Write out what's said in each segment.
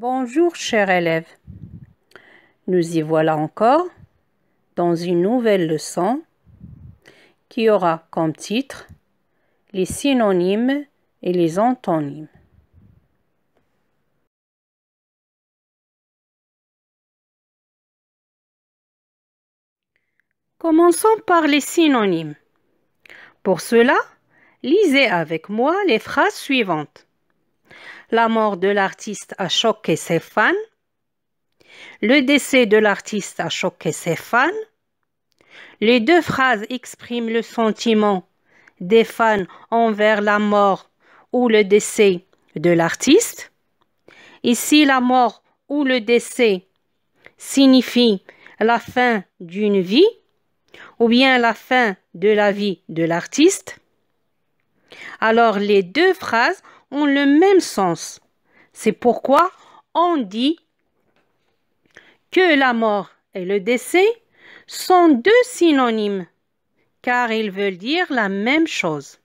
Bonjour chers élèves. Nous y voilà encore dans une nouvelle leçon qui aura comme titre les synonymes et les antonymes. Commençons par les synonymes. Pour cela, lisez avec moi les phrases suivantes la mort de l'artiste a choqué ses fans, le décès de l'artiste a choqué ses fans, les deux phrases expriment le sentiment des fans envers la mort ou le décès de l'artiste. Ici, la mort ou le décès signifie la fin d'une vie ou bien la fin de la vie de l'artiste. Alors les deux phrases ont le même sens. C'est pourquoi on dit que la mort et le décès sont deux synonymes, car ils veulent dire la même chose.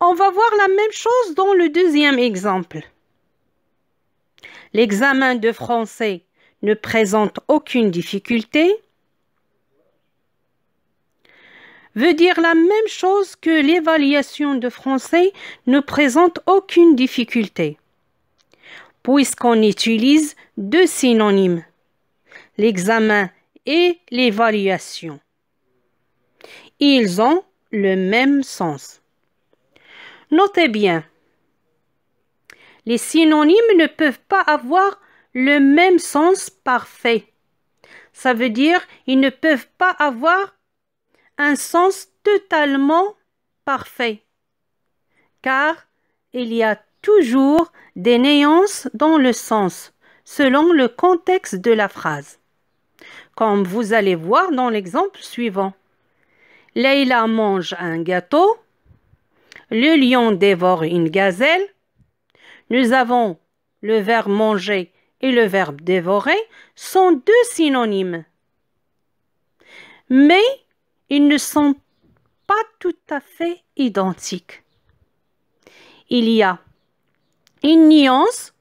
On va voir la même chose dans le deuxième exemple. L'examen de français ne présente aucune difficulté veut dire la même chose que l'évaluation de français ne présente aucune difficulté, puisqu'on utilise deux synonymes, l'examen et l'évaluation. Ils ont le même sens. Notez bien, les synonymes ne peuvent pas avoir le même sens parfait. Ça veut dire ils ne peuvent pas avoir un sens totalement parfait, car il y a toujours des néances dans le sens, selon le contexte de la phrase. Comme vous allez voir dans l'exemple suivant. Leila mange un gâteau, le lion dévore une gazelle, nous avons le verbe manger et le verbe dévorer sont deux synonymes. Mais ils ne sont pas tout à fait identiques. Il y a une nuance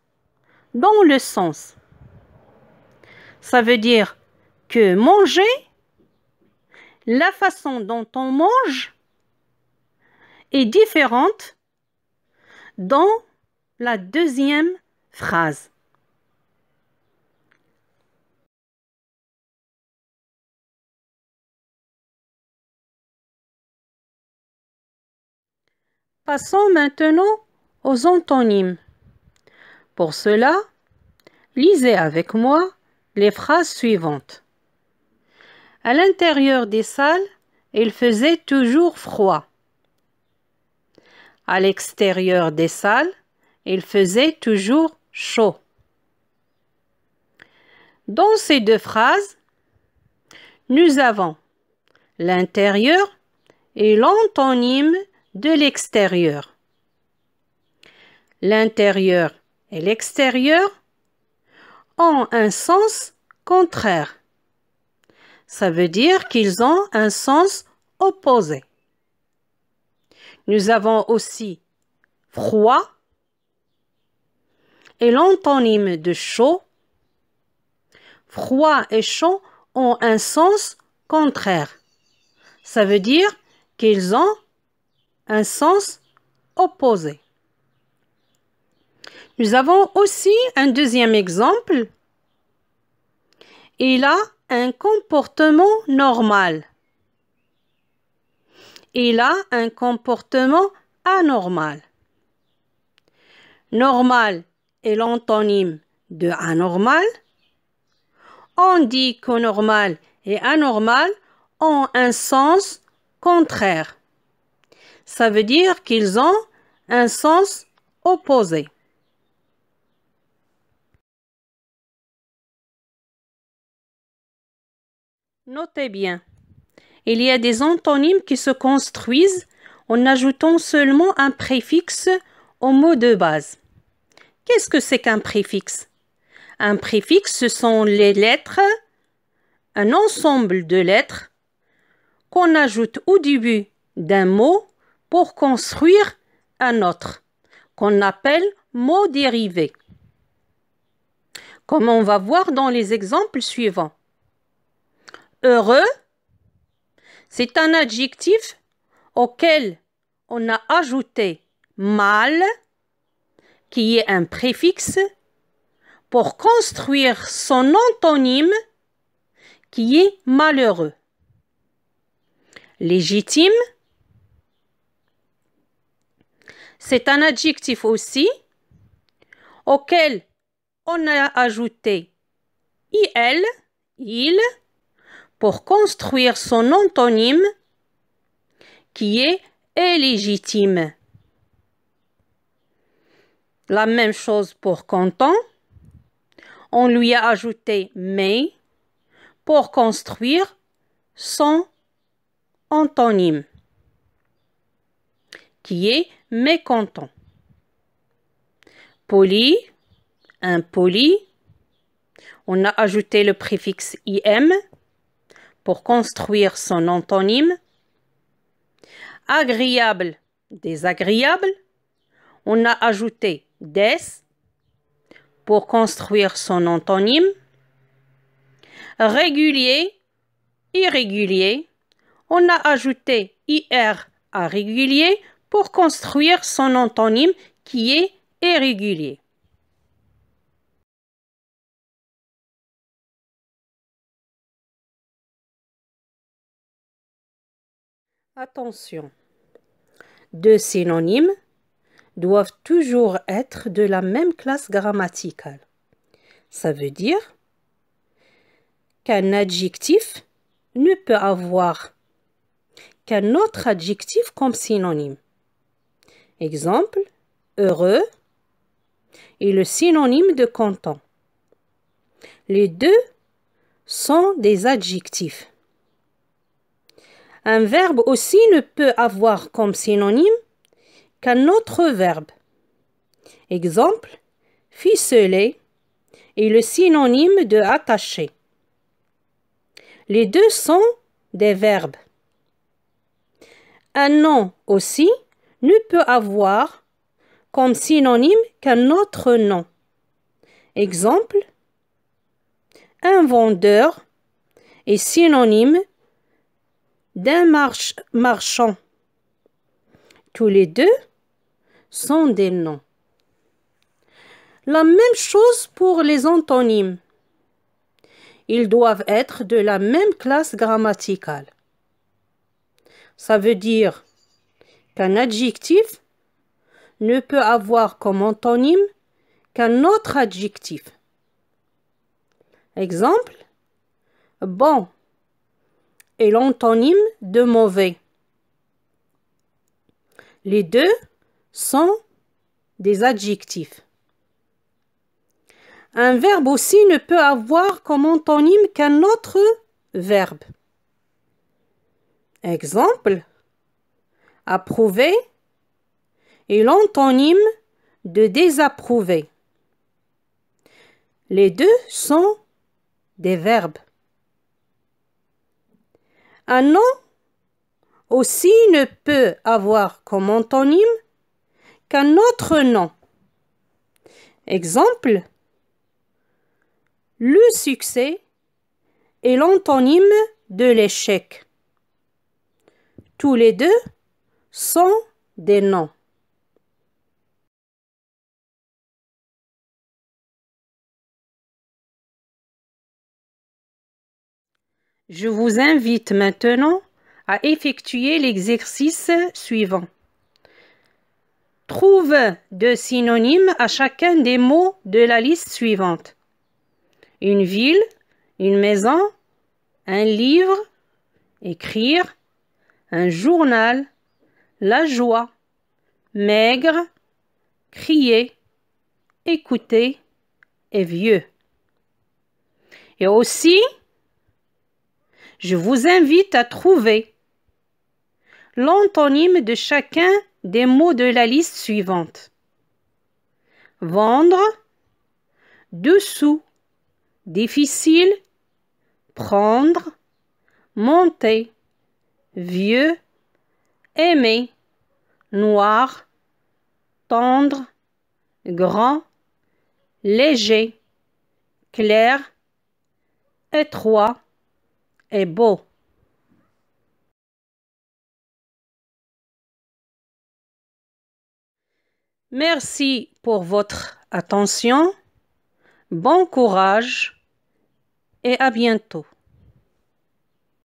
dans le sens. Ça veut dire que manger, la façon dont on mange est différente dans la deuxième phrase. Passons maintenant aux antonymes. Pour cela, lisez avec moi les phrases suivantes. À l'intérieur des salles, il faisait toujours froid. À l'extérieur des salles, il faisait toujours chaud. Dans ces deux phrases, nous avons l'intérieur et l'antonyme de l'extérieur. L'intérieur et l'extérieur ont un sens contraire. Ça veut dire qu'ils ont un sens opposé. Nous avons aussi froid et l'antonyme de chaud. Froid et chaud ont un sens contraire. Ça veut dire qu'ils ont un sens opposé. Nous avons aussi un deuxième exemple. Il a un comportement normal. Il a un comportement anormal. Normal est l'antonyme de anormal. On dit que normal et anormal ont un sens contraire. Ça veut dire qu'ils ont un sens opposé. Notez bien, il y a des antonymes qui se construisent en ajoutant seulement un préfixe au mot de base. Qu'est-ce que c'est qu'un préfixe Un préfixe, ce sont les lettres, un ensemble de lettres qu'on ajoute au début d'un mot pour construire un autre, qu'on appelle mot dérivé. Comme on va voir dans les exemples suivants. Heureux, c'est un adjectif auquel on a ajouté mal, qui est un préfixe, pour construire son antonyme, qui est malheureux. Légitime, c'est un adjectif aussi auquel on a ajouté il, il, pour construire son antonyme qui est illégitime. La même chose pour Canton. On lui a ajouté mais pour construire son antonyme qui est mécontent. Poli, impoli. On a ajouté le préfixe im pour construire son antonyme. Agréable, désagréable. On a ajouté des pour construire son antonyme. Régulier, irrégulier. On a ajouté ir à régulier pour construire son antonyme qui est irrégulier. Attention, deux synonymes doivent toujours être de la même classe grammaticale. Ça veut dire qu'un adjectif ne peut avoir qu'un autre adjectif comme synonyme. Exemple, heureux est le synonyme de content. Les deux sont des adjectifs. Un verbe aussi ne peut avoir comme synonyme qu'un autre verbe. Exemple, ficeler est le synonyme de attacher. Les deux sont des verbes. Un nom aussi ne peut avoir comme synonyme qu'un autre nom. Exemple, un vendeur est synonyme d'un marchand. Tous les deux sont des noms. La même chose pour les antonymes. Ils doivent être de la même classe grammaticale. Ça veut dire qu'un adjectif ne peut avoir comme antonyme qu'un autre adjectif. Exemple, bon est l'antonyme de mauvais. Les deux sont des adjectifs. Un verbe aussi ne peut avoir comme antonyme qu'un autre verbe. Exemple, approuver et l'antonyme de désapprouver. Les deux sont des verbes. Un nom aussi ne peut avoir comme antonyme qu'un autre nom. Exemple, le succès est l'antonyme de l'échec. Tous les deux sont des noms. Je vous invite maintenant à effectuer l'exercice suivant. Trouve deux synonymes à chacun des mots de la liste suivante. Une ville, une maison, un livre, écrire, un journal, la joie, maigre, crier, écouter et vieux. Et aussi, je vous invite à trouver l'antonyme de chacun des mots de la liste suivante. Vendre, dessous, difficile, prendre, monter, vieux aimé, noir, tendre, grand, léger, clair, étroit et beau. Merci pour votre attention, bon courage et à bientôt.